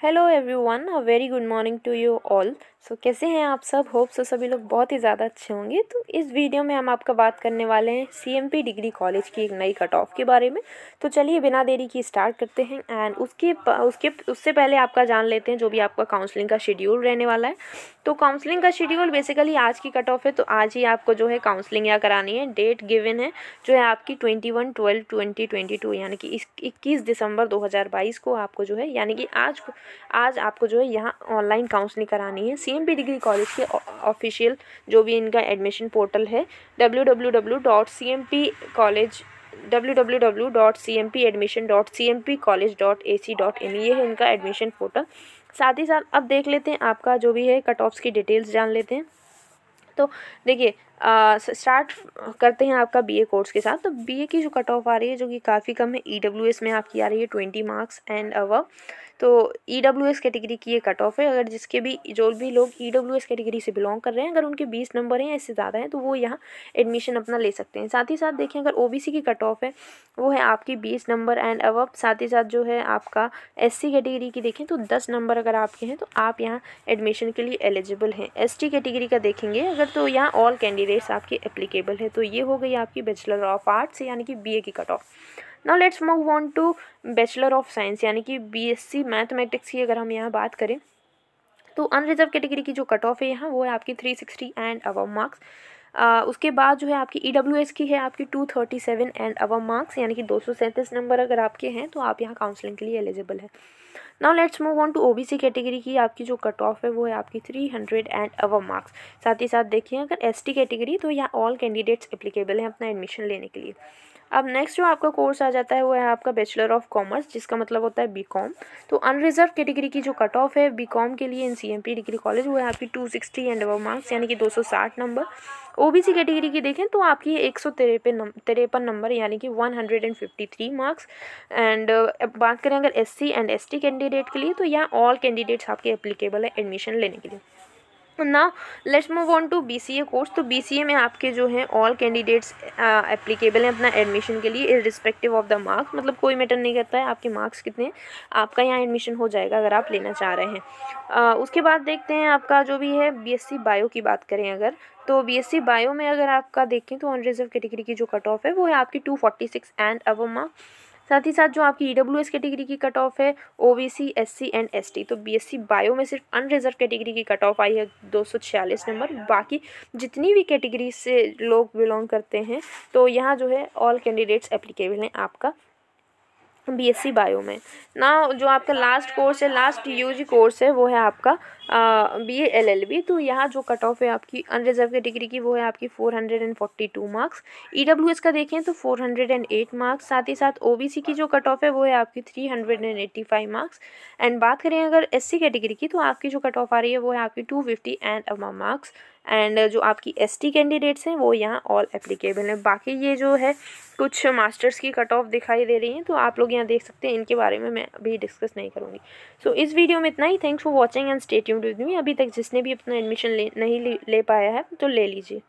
Hello everyone, a very good morning to you all. So so, कैसे हैं आप सब होप सो सभी लोग बहुत ही ज़्यादा अच्छे होंगे तो इस वीडियो में हम आपका बात करने वाले हैं सीएमपी डिग्री कॉलेज की एक नई कट ऑफ के बारे में तो चलिए बिना देरी की स्टार्ट करते हैं एंड उसके उसके उससे पहले आपका जान लेते हैं जो भी आपका काउंसलिंग का शेड्यूल रहने वाला है तो काउंसलिंग का शेड्यूल बेसिकली आज की कट ऑफ है तो आज ही आपको जो है काउंसलिंग यहाँ करानी है डेट गिवन है जो है आपकी twenty one twelve twenty twenty two यानी कि इक्कीस दिसंबर दो हज़ार बाईस को आपको जो है यानी कि आज आज आपको जो है यहाँ ऑनलाइन काउंसलिंग करानी है C M P degree college के ऑफिशियल जो भी इनका एडमिशन पोर्टल है W W W dot C M P college W W W dot C M P admission dot C M P college dot A C dot in ये है इनका admission portal साथ ही साथ अब देख लेते हैं आपका जो भी है कट ऑफ्स की डिटेल्स जान लेते हैं तो देखिए स्टार्ट करते हैं आपका बीए कोर्स के साथ तो बीए की जो कट ऑफ आ रही है जो कि काफ़ी कम है ई e में आपकी आ रही है ट्वेंटी मार्क्स एंड अव तो ई डब्ल्यू एस कैटेगरी की ये कट ऑफ है अगर जिसके भी जो भी लोग ई डब्ल्यू एस कैटेगरी से बिलोंग कर रहे हैं अगर उनके बीस नंबर हैं ऐसे इससे ज़्यादा हैं तो वो यहाँ एडमिशन अपना ले सकते हैं साथ ही साथ देखें अगर ओ बी सी की कट ऑफ है वो है आपकी बीस नंबर एंड अव साथ ही साथ जो है आपका एस सी कैटेगरी की देखें तो दस नंबर अगर आपके हैं तो आप यहाँ एडमिशन के लिए एलिजिबल हैं एस टी कैटेगरी का देखेंगे अगर तो यहाँ ऑल कैंडिडेट रेट्स आपकी एप्लीकेबल है तो ये हो गई आपकी बैचलर ऑफ आर्ट्स यानी कि बीए की cut off now let's move on to bachelor of science यानी कि बीएससी मैथमेटिक्स की अगर हम यहाँ बात करें तो अनरिजर्व कैटेगरी की जो कट ऑफ है यहाँ वो है आपकी three sixty and above marks आ, उसके बाद जो है आपकी ई e एस की है आपकी two thirty seven and above marks यानी कि दो सौ सैंतीस नंबर अगर आपके हैं तो आप यहाँ काउंसलिंग के लिए एलिजिबल है now let's move on to O B category की आपकी जो कट ऑफ है वो है आपकी three hundred and above marks साथ ही साथ देखिए अगर एस कैटेगरी तो यहाँ ऑल कैंडिडेट्स एप्लीकेबल हैं अपना एडमिशन लेने के लिए अब नेक्स्ट जो आपका कोर्स आ जाता है वो है आपका बैचलर ऑफ कॉमर्स जिसका मतलब होता है बीकॉम तो अनरिजर्व कैटेगरी की जो कट ऑफ है बीकॉम के लिए इन पी डिग्री कॉलेज वो है आपकी two sixty and above marks यानी कि दो सौ साठ नंबर ओबीसी कैटेगरी की देखें तो आपकी एक सौ तिरपन तिरपन नंबर यानी कि one hundred and fifty three marks and बात करें अगर सी एंड टी कैंडिडेट के लिए तो यहाँ ऑल कैंडिडेट्स आपके एप्लीकेबल है एडमिशन लेने के लिए ना let's move on to B course तो बी में आपके जो हैं ऑल कैंडिडेट्स एप्लीकेबल हैं अपना एडमिशन के लिए रिस्पेक्टिव ऑफ द मार्क्स मतलब कोई मैटर नहीं करता है आपके मार्क्स कितने आपका यहाँ एडमिशन हो जाएगा अगर आप लेना चाह रहे हैं आ, उसके बाद देखते हैं आपका जो भी है बीएससी बायो की बात करें अगर तो बीएससी बायो में अगर आपका देखें तो अनरिजर्व कैटेगरी की जो कट ऑफ है वो है आपकी two forty six and above साथ ही साथ जो आपकी ई डब्ल्यू एस कैटेगरी की कट ऑफ है O B C S C and S T तो बी एस सी बायो में सिर्फ अनरिजर्व कैटेगरी की कट ऑफ आई है दो सौ छियालीस नंबर बाकी जितनी भी कैटेगरी से लोग बिलोंग करते हैं तो यहाँ जो है ऑल कैंडिडेट्स एप्लीकेबल हैं आपका बीएससी बायो में ना जो आपका लास्ट कोर्स है लास्ट यूजी कोर्स है वो है आपका बी एल एल बी तो यहाँ जो कट ऑफ है आपकी अनरिजर्व डिग्री की वो है आपकी four hundred and forty two marks E W S का देखें तो four hundred and eight marks साथ ही साथ ओ बी सी की जो कट ऑफ है वो है आपकी three hundred and eighty five marks and बात करें अगर एस सी कैटेगरी की तो आपकी जो कट ऑफ आ रही है वो है आपकी two fifty and above marks and जो आपकी एस टी कैंडिडेट्स हैं वो यहाँ ऑल एप्लीकेबल हैं बाकी ये जो है कुछ मास्टर्स की कट ऑफ दिखाई दे रही हैं तो आप लोग यहाँ देख सकते हैं इनके बारे में मैं अभी डिस्कस नहीं करूँगी सो so, इस वीडियो में इतना ही thanks for watching and stay tuned with me अभी तक जिसने भी अपना एडमिशन ले नहीं ले, ले पाया है तो ले लीजिए